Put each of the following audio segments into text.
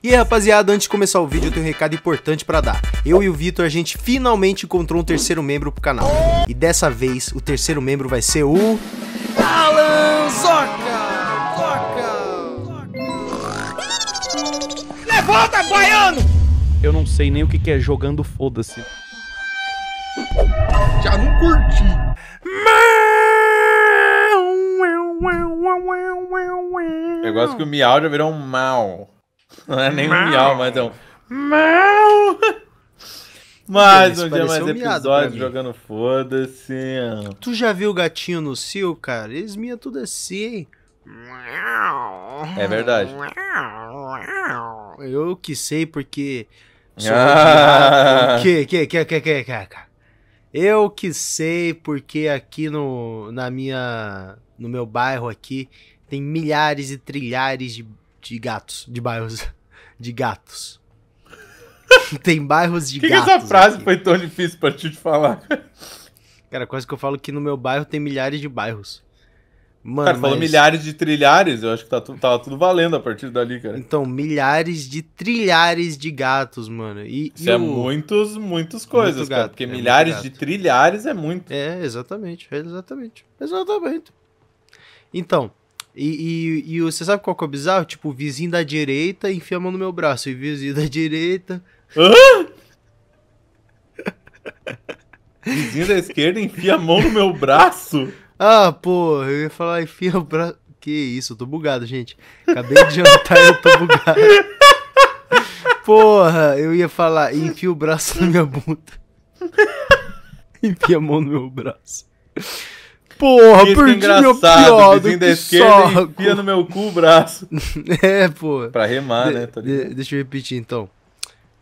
E aí, rapaziada, antes de começar o vídeo, eu tenho um recado importante para dar. Eu e o Vitor, a gente finalmente encontrou um terceiro membro pro canal. E dessa vez, o terceiro membro vai ser o... Alan Zoca! Zoca! Levanta, baiano! Eu não sei nem o que, é jogando foda-se. Já não curti. Eu negócio que o miau já virou um mal. Não é nem um miau, mas é um. Mau! Mais um dia mais um episódio jogando foda-se. Tu já viu o gatinho no cio, cara? Eles miam tudo assim. É verdade. Eu que sei porque. Sou ah. Que, que, que, que, que, que, Eu que sei porque aqui no, na minha, no meu bairro aqui tem milhares e trilhares de de gatos, de bairros de gatos. Tem bairros de que gatos. que essa frase aqui. foi tão difícil pra ti falar? Cara, quase que eu falo que no meu bairro tem milhares de bairros. Mano, cara, mas... falou milhares de trilhares, eu acho que tá tudo, tava tudo valendo a partir dali, cara. Então, milhares de trilhares de gatos, mano. E, Isso e é o... muitos, muitas coisas, muito gato, cara. Porque é milhares de trilhares é muito. É, exatamente, exatamente. Exatamente. Então, e, e, e, você sabe qual que é o bizarro? Tipo, o vizinho da direita enfia a mão no meu braço. E o vizinho da direita. Hã? vizinho da esquerda enfia a mão no meu braço? Ah, pô, eu ia falar, enfia o braço. Que isso, eu tô bugado, gente. Acabei de jantar e eu tô bugado. Porra, eu ia falar, enfia o braço na minha bunda. enfia a mão no meu braço. Porra, Isso é perdi é meu pior do da esquerda enfia no meu cu o braço. É, pô. Pra remar, de, né? Tá de, deixa eu repetir, então.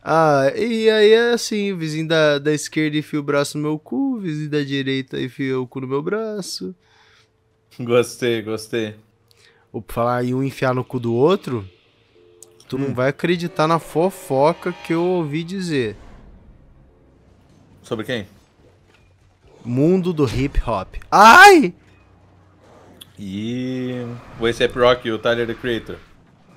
Ah, e aí é assim, o vizinho da, da esquerda enfia o braço no meu cu, o vizinho da direita enfia o cu no meu braço. Gostei, gostei. Ou falar em um enfiar no cu do outro, tu hum. não vai acreditar na fofoca que eu ouvi dizer. Sobre quem? Mundo do hip hop. Ai! E o ASAP Rock e o Tyler the Creator.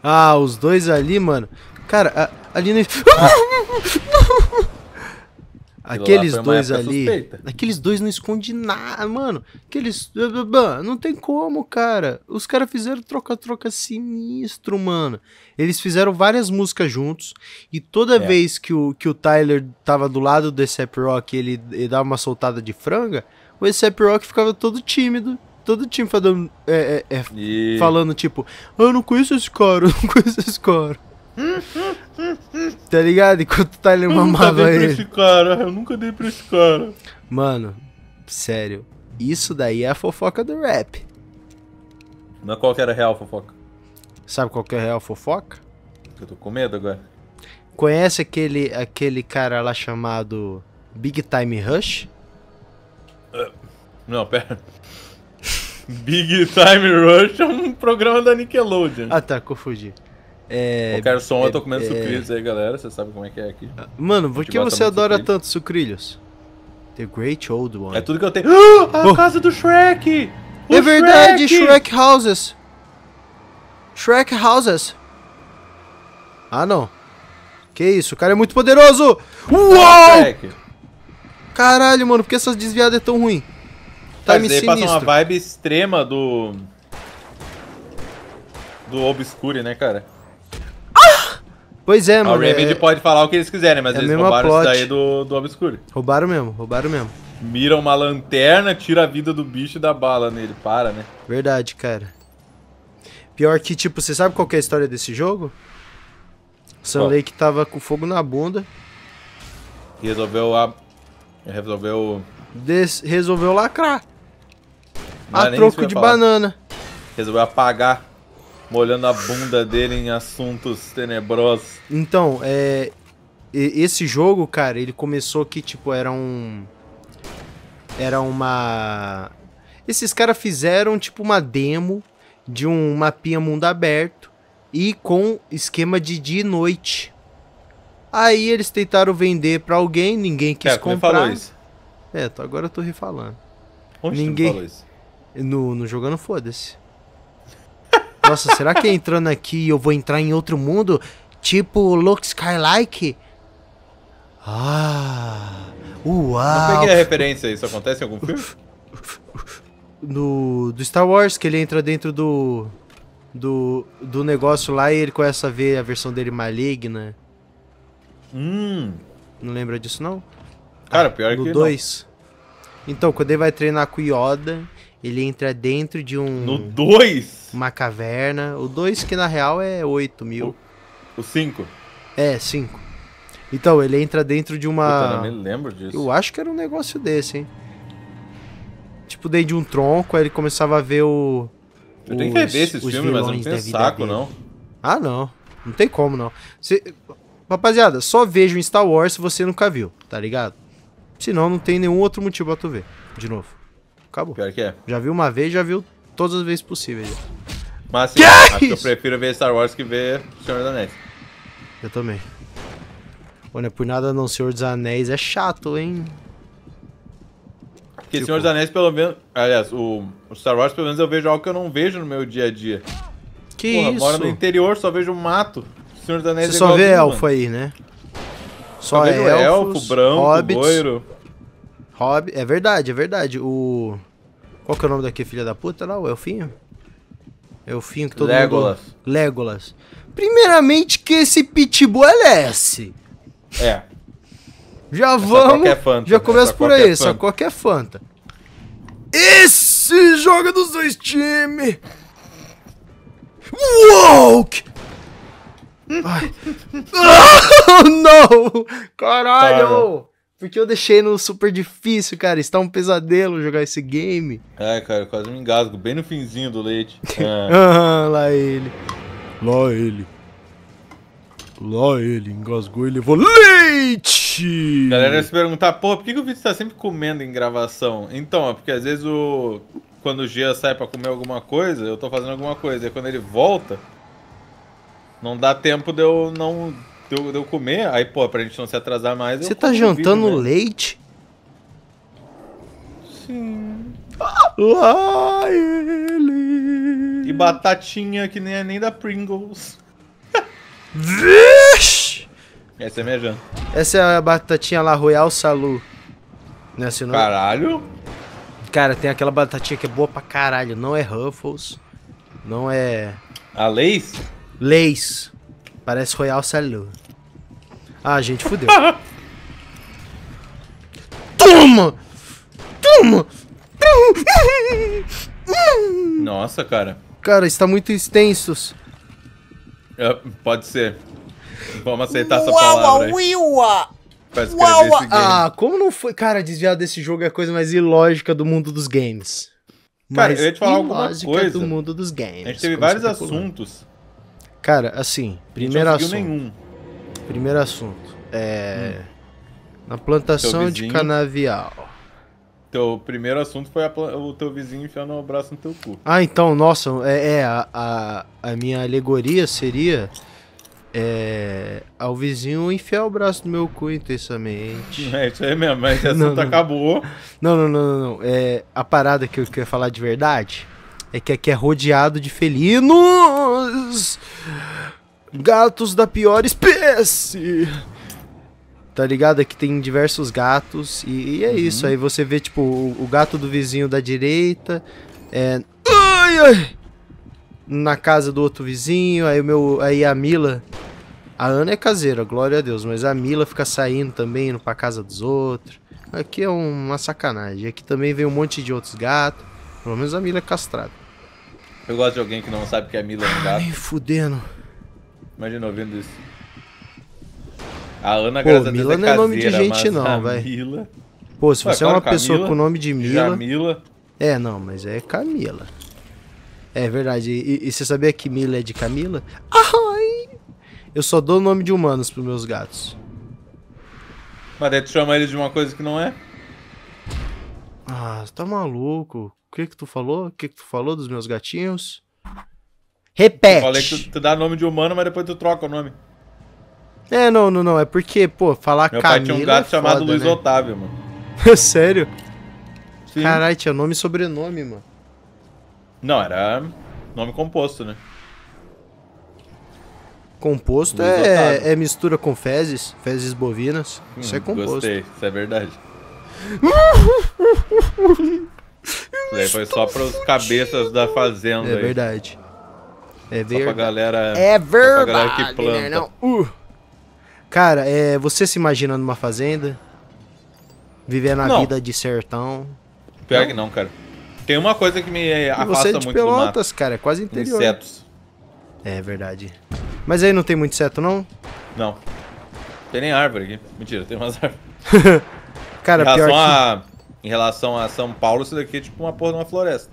Ah, os dois ali, mano. Cara, a, ali no. Ah. Aqueles dois ali. Suspeita. Aqueles dois não esconde nada, mano. Aqueles. Não tem como, cara. Os caras fizeram troca-troca sinistro, mano. Eles fizeram várias músicas juntos. E toda é. vez que o, que o Tyler tava do lado do Ecep Rock e ele, ele dava uma soltada de franga, o Ecep Rock ficava todo tímido. Todo time falando, é, é, é, e... falando tipo, eu não conheço esse cara, eu não conheço esse cara. Tá ligado? Enquanto tá ele mamado aí. Eu nunca dei pra esse cara, eu nunca dei pra esse cara. Mano, sério. Isso daí é a fofoca do rap. Não qual que era a real fofoca. Sabe qual que é a real fofoca? Eu tô com medo agora. Conhece aquele, aquele cara lá chamado Big Time Rush? Uh, não, pera. Big Time Rush é um programa da Nickelodeon. Ah tá, confundi. É, Qualquer som, é, eu tô comendo é, é, sucrilhos aí, galera. Você sabe como é que é aqui. Mano, por que você adora sucrilhos? tanto sucrilhos? The Great Old One. É tudo que eu tenho. Ah, a oh. casa do Shrek! É o é verdade, Shrek! Houses. Shrek Houses. Ah, não. Que isso, o cara é muito poderoso! Uau! Caralho, mano, por que essas desviadas é tão ruim? Tá me sinistro. passa uma vibe extrema do... Do Obscure, né, cara? Pois é, mano. A Remedy é... pode falar o que eles quiserem, mas é eles roubaram plot. isso daí do, do obscuro Roubaram mesmo, roubaram mesmo. Mira uma lanterna, tira a vida do bicho e dá bala nele. Para, né? Verdade, cara. Pior que, tipo, você sabe qual é a história desse jogo? O Sun Lake tava com fogo na bunda. Resolveu a... Resolveu... Des... Resolveu lacrar. a troco de banana. Resolveu apagar molhando a bunda dele em assuntos tenebrosos. Então, é, esse jogo, cara, ele começou que, tipo, era um. Era uma. Esses caras fizeram, tipo, uma demo de um mapinha mundo aberto e com esquema de dia e noite. Aí eles tentaram vender para alguém, ninguém quis é, comprar. Falou isso. É, agora eu tô refalando. Onde ninguém... falou isso? No, no Jogando Foda-se. Nossa, será que entrando aqui eu vou entrar em outro mundo? Tipo Luke Skylike? Ah. Uau! Não peguei a referência, isso acontece em algum filme? No, do Star Wars, que ele entra dentro do, do, do negócio lá e ele começa a ver a versão dele maligna. Hum. Não lembra disso, não? Cara, pior ah, que. Do 2. Então, quando ele vai treinar com o Yoda, ele entra dentro de um. No 2? Uma caverna. O 2, que na real é 8 mil. O 5? É, 5. Então, ele entra dentro de uma. Puta, eu me lembro disso. Eu acho que era um negócio desse, hein? Tipo, dentro de um tronco, aí ele começava a ver o. Eu os, tenho que rever esses filmes, mas não tem saco, dele. não. Ah, não. Não tem como, não. Você... Rapaziada, só vejo Star Wars se você nunca viu, tá ligado? Senão não tem nenhum outro motivo pra tu ver. De novo. Acabou. Pior que é. Já viu uma vez, já viu todas as vezes possíveis. Mas assim, que é acho que eu prefiro ver Star Wars que ver Senhor dos Anéis. Eu também. Olha, né, por nada não, Senhor dos Anéis é chato, hein? Porque tipo... Senhor dos Anéis, pelo menos. Aliás, o, Star Wars, pelo menos, eu vejo algo que eu não vejo no meu dia a dia. Que Porra, isso? Moro no interior, só vejo mato. Senhor dos Anéis Você é só vê elfo mano. aí, né? Só, só elfos, elfo, branco, loiro. Rob É verdade, é verdade. O. Qual que é o nome daquele filha da puta lá? O Elfinho? Elfinho que todo Legolas. mundo... Legolas. Primeiramente que esse Pitbull é S. É. Já é vamos... Fanta, já né? começa por aí, Fanta. só qualquer Fanta. Esse joga dos dois times! Woke! Ai. oh, não! Caralho! Porque eu deixei no super difícil, cara. Está um pesadelo jogar esse game. É, cara, eu quase me engasgo bem no finzinho do leite. É. ah, lá ele. Lá ele. Lá ele, engasgou e levou leite! Galera se perguntar, porra, por que, que o Vitor tá sempre comendo em gravação? Então, é porque às vezes o. Quando o Gia sai pra comer alguma coisa, eu tô fazendo alguma coisa. E quando ele volta, não dá tempo de eu não de eu, comer, aí, pô, pra gente não se atrasar mais. Você tá jantando né? leite? Sim. Lá ele. E batatinha que nem é nem da Pringles. Vixe! Essa é minha janta. Essa é a batatinha lá Royal Salu. Não é assim, não? Caralho! Cara, tem aquela batatinha que é boa pra caralho. Não é Ruffles. Não é. A Lays? Leis Parece Royal Salud. Ah, gente, fudeu. Toma! Toma! Nossa, cara. Cara, está muito extensos. É, pode ser. Vamos aceitar essa palavra. Uau, uau. Ah, como não foi? Cara, desviar desse jogo é a coisa mais ilógica do mundo dos games. Cara, eu ia te falar alguma coisa. do mundo dos games. A gente teve vários tá assuntos Cara, assim, primeiro assunto. nenhum. Primeiro assunto. É. Hum. Na plantação vizinho, de canavial. Teu primeiro assunto foi a, o teu vizinho enfiando o braço no teu cu. Ah, então, nossa, é, é a, a, a, minha alegoria seria. É, ao vizinho enfiar o braço no meu cu intensamente. É, isso aí mesmo, mas esse assunto não, não. acabou. Não, não, não, não, não. É, a parada que eu queria falar de verdade é que aqui é rodeado de felinos. Gatos da pior espécie. Tá ligado? Aqui tem diversos gatos. E, e é uhum. isso. Aí você vê, tipo, o, o, gato do vizinho da direita. É. Ai, ai! Na casa do outro vizinho. Aí o meu. Aí a Mila. A Ana é caseira, glória a Deus. Mas a Mila fica saindo também, indo pra casa dos outros. Aqui é uma sacanagem. Aqui também vem um monte de outros gatos. Pelo menos a Mila é castrada. Eu gosto de alguém que não sabe que é Mila um gato. Ai, fudendo. Imagina ouvindo isso. A Ana, Pô, graças Mila é caseira, não é nome de gente não, velho. Mila... Pô, se Ué, você é uma Camila, pessoa com o nome de Mila... Camila... É, não, mas é Camila. É verdade. E, e você sabia que Mila é de Camila? Ai! Eu só dou o nome de humanos pros meus gatos. Mas aí tu chama eles de uma coisa que não é? Ah, você tá maluco. O que que tu falou? O que que tu falou dos meus gatinhos? Repete. Eu falei que tu, tu dá nome de humano, mas depois tu troca o nome. É, não, não, não. É porque, pô, falar Meu Camila. Meu pai tinha um é gato é foda, chamado Luiz né? Otávio, mano. Sério? Caralho, tinha nome e sobrenome, mano. Não, era nome composto, né? Composto é, é, mistura com fezes, fezes bovinas. Hum, isso é hum, composto. Gostei, isso é verdade. aí foi só para os cabeças da fazenda. É verdade. É verdade. É só pra galera, é verdade, galera que planta. Não, Uh. Cara, é, você se imagina numa fazenda? Vivendo a vida de sertão? Pior não. que não, cara. Tem uma coisa que me afasta muito você é de muito Pelotas, do mato. cara, é quase interior. Insetos. É verdade. Mas aí não tem muito inseto, não? Não. Tem nem árvore aqui. Mentira, tem umas árvores. cara, pior que... a em relação a São Paulo, isso daqui é tipo uma porra de uma floresta.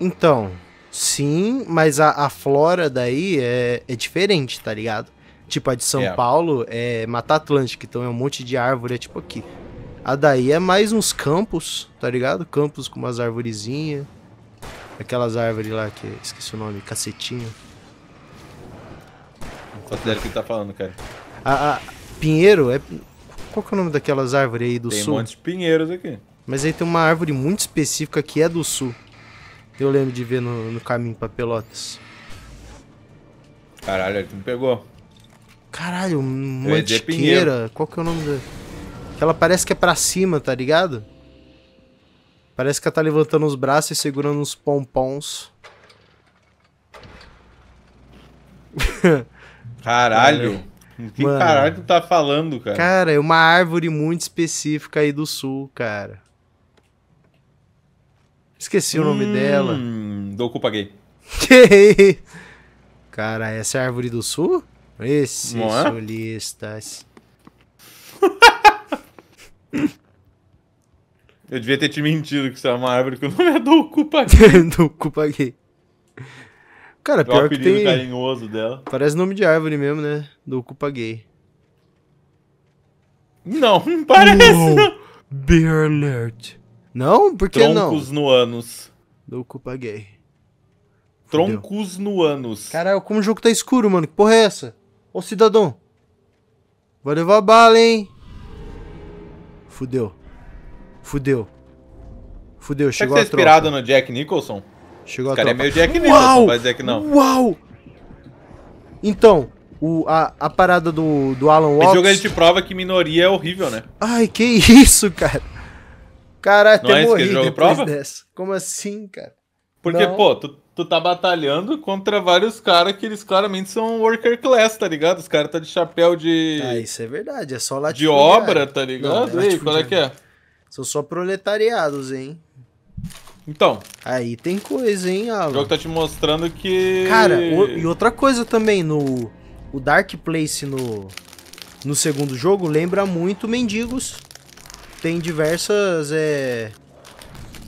Então, sim, mas a, a flora daí é, é diferente, tá ligado? Tipo, a de São é. Paulo é Mata Atlântica, então é um monte de árvore, é tipo aqui. A daí é mais uns campos, tá ligado? Campos com umas arvorezinhas. Aquelas árvores lá que esqueci o nome, cacetinho. Não considero o que ele tá falando, cara. A, a Pinheiro é qual que é o nome daquelas árvores aí do tem sul? Tem um monte de pinheiros aqui. Mas aí tem uma árvore muito específica que é do sul. Eu lembro de ver no, no caminho pra Pelotas. Caralho, ele me pegou. Caralho, mantiqueira. Qual que é o nome da... Ela parece que é pra cima, tá ligado? Parece que ela tá levantando os braços e segurando uns pompons. Caralho. Que Mano, caralho tu tá falando, cara? Cara, é uma árvore muito específica aí do sul, cara. Esqueci hum, o nome hum, dela. Do culpa gay. cara, essa é a árvore do sul? Esses é? solistas. Eu devia ter te mentido que isso é uma árvore que o nome é do culpa gay. do culpa gay. Cara, é pior que tem... carinhoso dela. Parece nome de árvore mesmo, né? Do Ocupa Gay. Não, não parece. Uou, uh, beer alert. Não? Por que Troncos não? Troncos no ânus. Do Ocupa Gay. Troncos Fudeu. no ânus. Caralho, como o jogo tá escuro, mano. Que porra é essa? Ô, cidadão. Vai levar bala, hein? Fudeu. Fudeu. Fudeu, Será a que você é inspirado no Jack Nicholson? Chegou a cara é tropa. é meio Jack Nicholson, mas é não. Uau! Então, o, a, a parada do, do Alan Watts... Esse jogo a gente prova que minoria é horrível, né? Ai, que isso, cara. Cara, até não é morri depois prova? dessa. Como assim, cara? Porque, não. pô, tu, tu tá batalhando contra vários caras que eles claramente são worker class, tá ligado? Os caras tá de chapéu de. Ah, isso é verdade, é só latifúndio. De obra, tá ligado? Não, é Ei, qual é que é? São só proletariados, hein? Então. Aí tem coisa, hein, Alan? O jogo tá te mostrando que. Cara, o, e outra coisa também, no. O Dark Place no. No segundo jogo lembra muito mendigos. Tem diversas. É,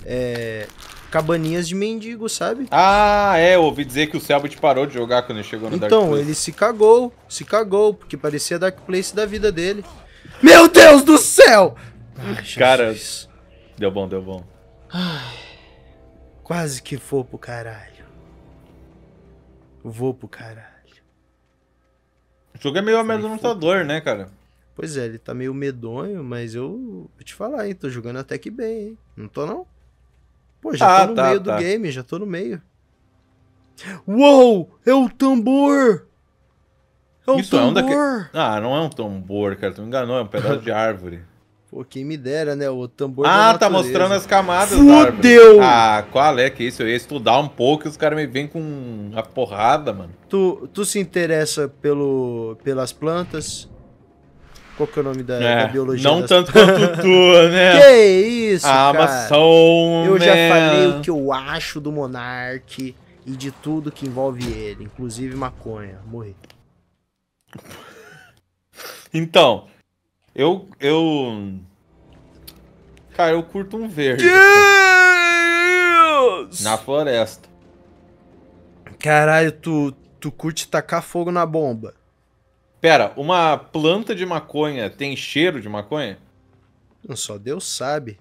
é, cabaninhas de mendigos, sabe? Ah, é, eu ouvi dizer que o Selbit parou de jogar quando ele chegou no então, Dark Place. Então, ele se cagou, se cagou, porque parecia Dark Place da vida dele. Meu Deus do céu! Ai, Cara, deu bom, deu bom. Ai. Quase que vou pro caralho. Vou pro caralho. O jogo é meio amedrontador, né, cara? Pois é, ele tá meio medonho, mas eu vou te falar, hein? Tô jogando até que bem, hein? Não tô, não? Pô, já tá, tô no tá, meio tá. do game, já tô no meio. Uou! É o tambor! É o Isso tambor! É um daque... Ah, não é um tambor, cara. Tu me enganou, é um pedaço de árvore. Pô, quem me dera, né? O tambor. Ah, tá mostrando as camadas. Fudeu! Ah, qual é que é isso? Eu ia estudar um pouco e os caras me vêm com a porrada, mano. Tu, tu se interessa pelo, pelas plantas? Qual que é o nome da, é, da biologia? Não das... tanto quanto tu, né? que isso, ah, cara. Maçom, eu man. já né? falei o que eu acho do Monark e de tudo que envolve ele, inclusive maconha. Morri. Então, eu. Eu. Cara, eu curto um verde. Deus! Na floresta. Caralho, tu, tu curte tacar fogo na bomba. Pera, uma planta de maconha tem cheiro de maconha? Só Deus sabe.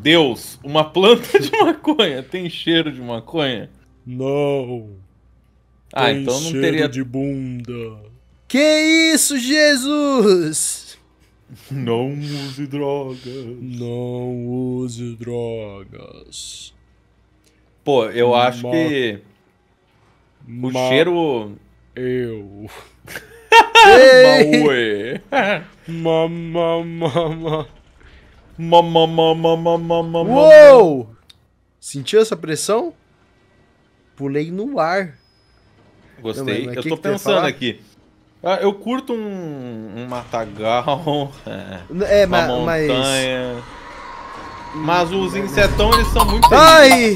Deus, uma planta de maconha tem cheiro de maconha? Não. Ah, tem então não teria de bunda. Que isso, Jesus? Não use drogas. Não use drogas. Pô, eu Ma acho que. O Ma cheiro. Eu. Mauê. Mamá, mamá. Mamá, mamá, mamá, Uou! Sentiu essa pressão? Pulei no ar. Gostei. Não, eu que tô que pensando aqui. Ah, eu curto um, um matagal, é, uma ma montanha. Mas, mas os insetão, eles são muito... Ai!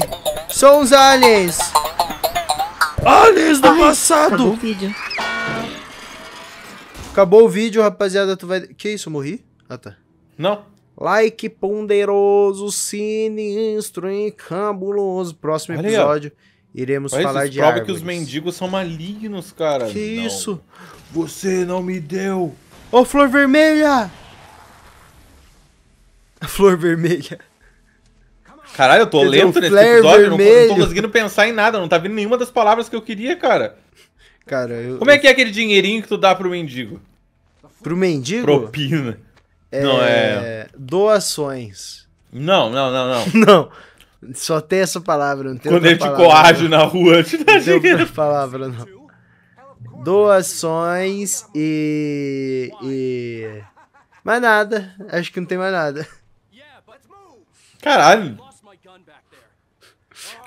São os aliens! Aliens do Ai, passado! Acabou o vídeo. Acabou o vídeo, rapaziada. Tu vai... Que isso, morri? Ah, tá. Não. Like ponderoso, sinistro e Próximo episódio. Olha. Iremos Mas falar isso de prova árvores. que os mendigos são malignos, cara. Que não. isso? Você não me deu. Ô, flor vermelha! A flor vermelha. Caralho, eu tô Você lento um nesse episódio, eu não, não tô conseguindo pensar em nada, não tá vindo nenhuma das palavras que eu queria, cara. Cara, eu... Como é que é aquele dinheirinho que tu dá pro mendigo? Pro mendigo? Propina. É... Não, é... Doações. Não, não, não, não. não. Só tem essa palavra, não tem Quando a gente palavra, coage na rua, te dá dinheiro. palavra, não. Doações e, e. Mais nada. Acho que não tem mais nada. Caralho.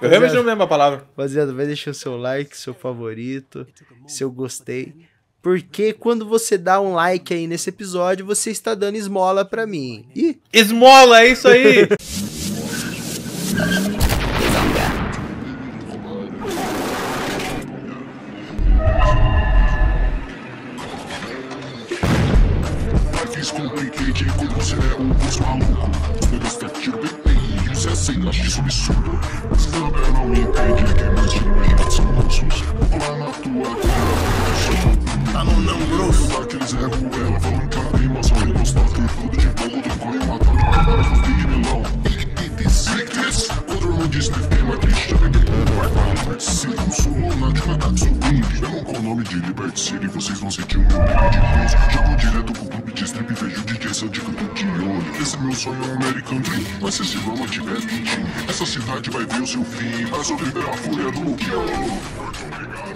Eu realmente não lembro a palavra. Rapaziada, vai deixar o seu like, seu favorito, seu gostei. Porque quando você dá um like aí nesse episódio, você está dando esmola pra mim. E... Esmola, é isso aí! I'm on them Daqueles é ruela, vão entrar em maçã, eu gostar de tudo de будеш не в тема, ти ще не Vai Sirvo, sou na cama, sou brinde Eu não com o nome de Liberty City Vocês vão sentir um nível de blues Já direto pro clube de strip Vejo o DJ Sandico de olho Esse meu sonho é um American Dream Mas se esse drama tiver quentinho Essa cidade vai ver o seu fim Mas eu libero a fúria do Luquiano é Muito obrigado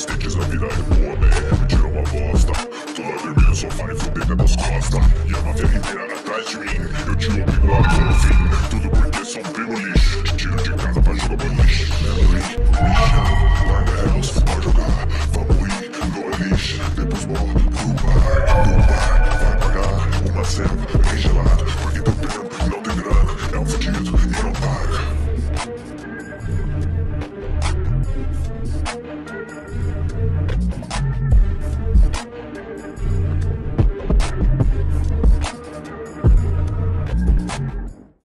Stitches I vida är på mig, jag vill vara Avesta Förr blev så fan i förbindelsen hos Karlstad Gärna till din era dajsvin, jag tror vi var fin